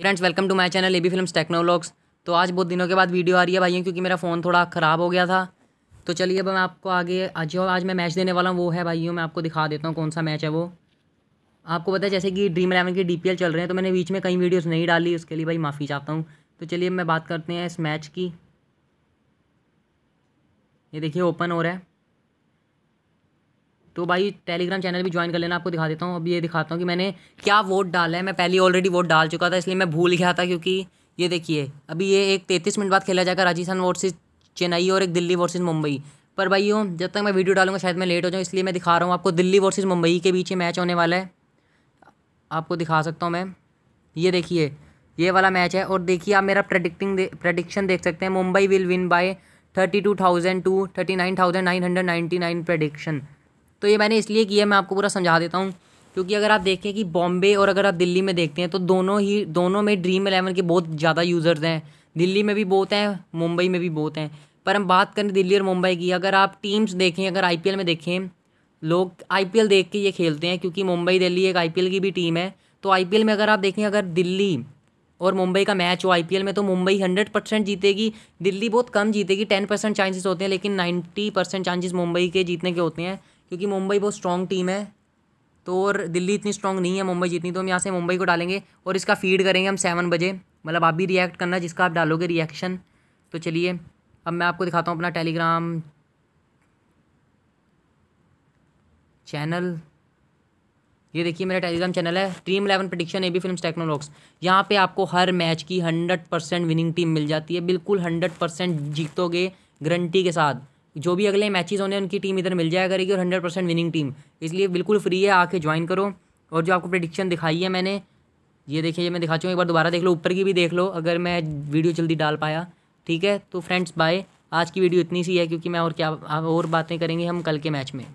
friends welcome to my channel AB films technologs तो आज बहुत दिनों के बाद वीडियो आ रही है भाई क्योंकि मेरा फ़ोन थोड़ा ख़राब हो गया था तो चलिए अब मैं आपको आगे आज जो आज मैं मैच देने वाला हूँ वो है भाइयों मैं आपको दिखा देता हूँ कौन सा मैच है वो आपको पता है जैसे कि ड्रीम इलेवन की डी चल रहे हैं तो मैंने बीच में कई वीडियोज़ नहीं डाली उसके लिए भाई माफ़ी चाहता हूँ तो चलिए मैं बात करते हैं इस मैच की ये देखिए ओपन हो रहा है तो भाई टेलीग्राम चैनल भी ज्वाइन कर लेना आपको दिखा देता हूँ अब ये दिखाता हूँ कि मैंने क्या वोट डाला है मैं पहले ऑलरेडी वोट डाल चुका था इसलिए मैं भूल गया था क्योंकि ये देखिए अभी ये एक तैंतीस मिनट बाद खेला जाएगा राजस्थान वर्सेज चेन्नई और एक दिल्ली वर्सेज मुंबई पर भाई हो जब तक मैं वीडियो डालूंगा शायद मैं लेट हो जाऊँ इसलिए मैं दिखा रहा हूँ आपको दिल्ली वर्सेज मुंबई के बीच मैच होने वाला है आपको दिखा सकता हूँ मैं ये देखिए ये वाला मैच है और देखिए आप मेरा प्रडिक्टिंग प्रडिक्शन देख सकते हैं Mumbai will win by thirty two thousand two thirty nine thousand nine hundred ninety nine prediction तो ये मैंने इसलिए किया मैं आपको पूरा समझा देता हूँ क्योंकि अगर आप देखें कि बॉम्बे और अगर आप दिल्ली में देखते हैं तो दोनों ही दोनों में ड्रीम एलेवन के बहुत ज़्यादा यूज़र्स हैं दिल्ली में भी बहुत हैं मुंबई में भी बहुत हैं पर हम बात करें दिल्ली और मुंबई की अगर आप टीम्स देखें अगर आई में देखें लोग आई देख के ये खेलते हैं क्योंकि मुंबई दिल्ली एक आई की भी टीम है तो आई में अगर आप देखें अगर दिल्ली और मुंबई का मैच हो आई में तो मुंबई हंड्रेड परसेंट जीतेगी दिल्ली बहुत कम जीतेगी टेन परसेंट चांसेस होते हैं लेकिन नाइन्टी परसेंट चांसेस मुंबई के जीतने के होते हैं क्योंकि मुंबई बहुत स्ट्रॉन्ग टीम है तो और दिल्ली इतनी स्ट्रॉन्ग नहीं है मुंबई जितनी तो हम यहाँ से मुंबई को डालेंगे और इसका फीड करेंगे हम सेवन बजे मतलब आप भी रिएक्ट करना जिसका आप डालोगे रिएक्शन तो चलिए अब मैं आपको दिखाता हूँ अपना टेलीग्राम चैनल ये देखिए मेरा टेलीग्राम चैनल है dream eleven prediction A B film technologs यहाँ पे आपको हर मैच की हंड्रेड परसेंट विनिंग टीम मिल जाती है बिल्कुल हंड्रेड परसेंट जीतोगे गारंटी के साथ जो भी अगले मैचेस होने उनकी टीम इधर मिल जाया करेगी और हंड्रेड परसेंट विनिंग टीम इसलिए बिल्कुल फ्री है आके ज्वाइन करो और जो आपको प्रडिक्शन दिखाई है मैंने ये देखिए ये मैं दिखा चुका एक बार दोबारा देख लो ऊपर की भी देख लो अगर मैं वीडियो जल्दी डाल पाया ठीक है तो फ्रेंड्स बाय आज की वीडियो इतनी सी है क्योंकि मैं और क्या और बातें करेंगे हम कल के मैच में